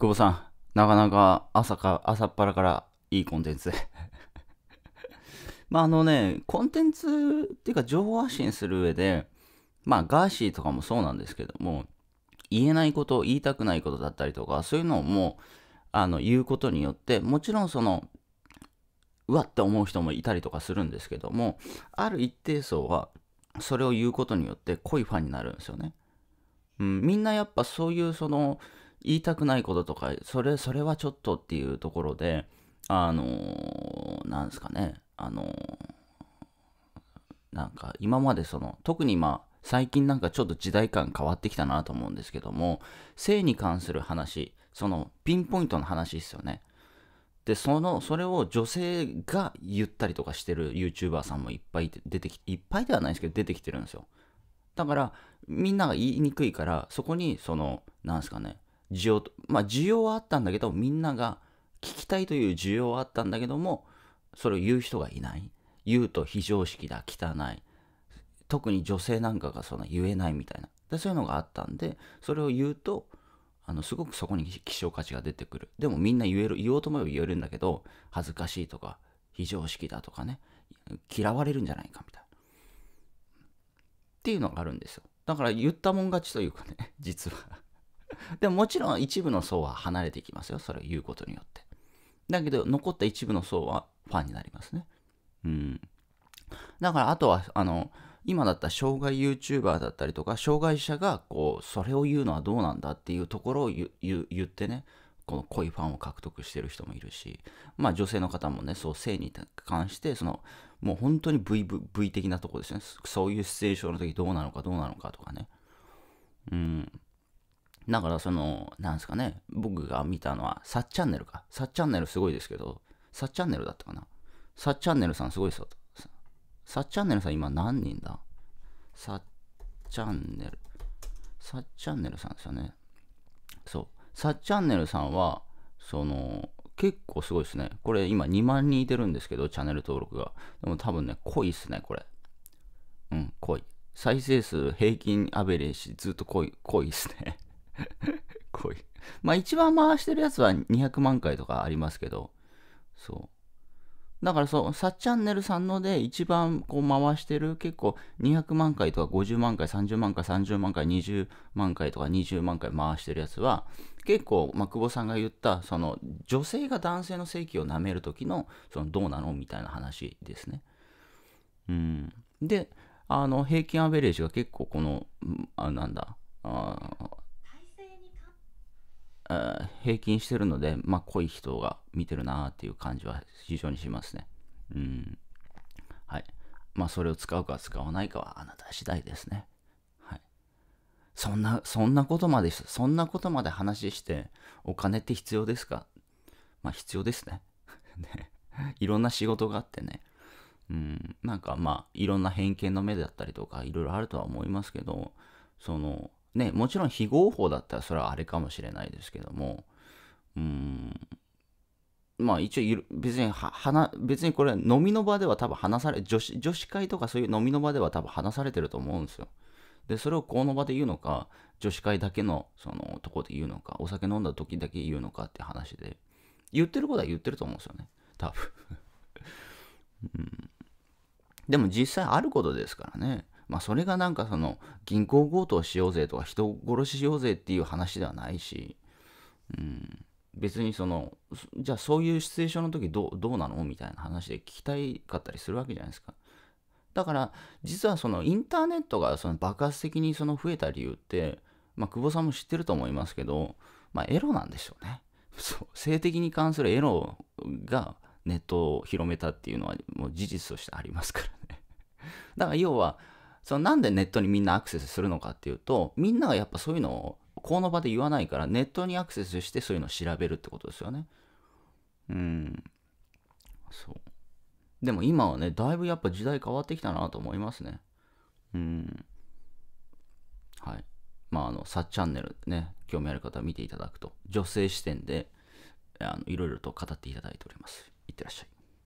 久保さん、なかなか朝か、朝っぱらからいいコンテンツで。まああのね、コンテンツっていうか情報発信する上で、まあガーシーとかもそうなんですけども、言えないこと、言いたくないことだったりとか、そういうのをもう、あの、言うことによって、もちろんその、うわって思う人もいたりとかするんですけども、ある一定層は、それを言うことによって濃いファンになるんですよね。うん、みんなやっぱそういうその、言いたくないこととか、それ、それはちょっとっていうところで、あのー、なんですかね、あのー、なんか今までその、特にまあ、最近なんかちょっと時代感変わってきたなと思うんですけども、性に関する話、そのピンポイントの話ですよね。で、その、それを女性が言ったりとかしてる YouTuber さんもいっぱい出てきて、いっぱいではないですけど出てきてるんですよ。だから、みんなが言いにくいから、そこに、その、なんですかね、需要と、まあ需要はあったんだけど、みんなが聞きたいという需要はあったんだけども、それを言う人がいない。言うと非常識だ、汚い。特に女性なんかがそんな言えないみたいな。でそういうのがあったんで、それを言うと、あのすごくそこに希少価値が出てくる。でもみんな言える、言おうと思えば言えるんだけど、恥ずかしいとか、非常識だとかね、嫌われるんじゃないかみたいな。っていうのがあるんですよ。だから言ったもん勝ちというかね、実は でももちろん一部の層は離れていきますよ。それを言うことによって。だけど、残った一部の層はファンになりますね。うん。だから、あとは、あの、今だったら障害 YouTuber だったりとか、障害者が、こう、それを言うのはどうなんだっていうところを言ってね、この濃いファンを獲得してる人もいるし、まあ女性の方もね、そう性に関して、その、もう本当に V, v 的なとこですね。そういうシチュエーションの時どうなのかどうなのかとかね。うん。だからその、なんですかね、僕が見たのは、サッチャンネルか。サッチャンネルすごいですけど、サッチャンネルだったかな。サッチャンネルさんすごいですよ。サッチャンネルさん今何人だサッチャンネル。サッチャンネルさんですよね。そう。サッチャンネルさんは、その、結構すごいですね。これ今2万人いてるんですけど、チャンネル登録が。でも多分ね、濃いっすね、これ。うん、濃い。再生数平均アベレージずっと濃い、濃いっすね。こ ういう。まあ一番回してるやつは200万回とかありますけど、そう。だからそう、さっチャンネルさんので一番こう回してる結構200万回とか50万回、30万回、30万回、20万回とか20万回回してるやつは、結構、まあ、久保さんが言った、その女性が男性の性器を舐める時の、そのどうなのみたいな話ですね。うん。で、あの、平均アベレージが結構この、あなんだ、あ平均してるので、まあ、濃い人が見てるなっていう感じは非常にしますね。うん。はい。まあ、それを使うか使わないかはあなた次第ですね。はい。そんな、そんなことまで、そんなことまで話して、お金って必要ですかまあ、必要ですね。ねいろんな仕事があってね。うん、なんかまあいろんな偏見の目だったりとかいろいろあるとは思いますけどそのね、もちろん非合法だったらそれはあれかもしれないですけども、うん、まあ一応別には別にこれ飲みの場では多分話され女子女子会とかそういう飲みの場では多分話されてると思うんですよ。でそれをこの場で言うのか女子会だけのそのとこで言うのかお酒飲んだ時だけ言うのかって話で言ってることは言ってると思うんですよね多分、うん、でも実際あることですからねまあ、それがなんかその銀行強盗しようぜとか人殺ししようぜっていう話ではないし、うん、別にそのじゃあそういうシチュエーションの時どうどうなのみたいな話で聞きたいかったりするわけじゃないですか。だから実はそのインターネットがその爆発的にその増えた理由って、まあ、久保さんも知ってると思いますけど、まあ、エロなんでしょうね そう性的に関するエロがネットを広めたっていうのはもう事実としてありますからねだから要はそのなんでネットにみんなアクセスするのかっていうと、みんながやっぱそういうのをこの場で言わないから、ネットにアクセスしてそういうのを調べるってことですよね。うん。そう。でも今はね、だいぶやっぱ時代変わってきたなと思いますね。うん。はい。まあ、あの、さっチャンネルね、興味ある方は見ていただくと、女性視点で、あのいろいろと語っていただいております。いってらっしゃい。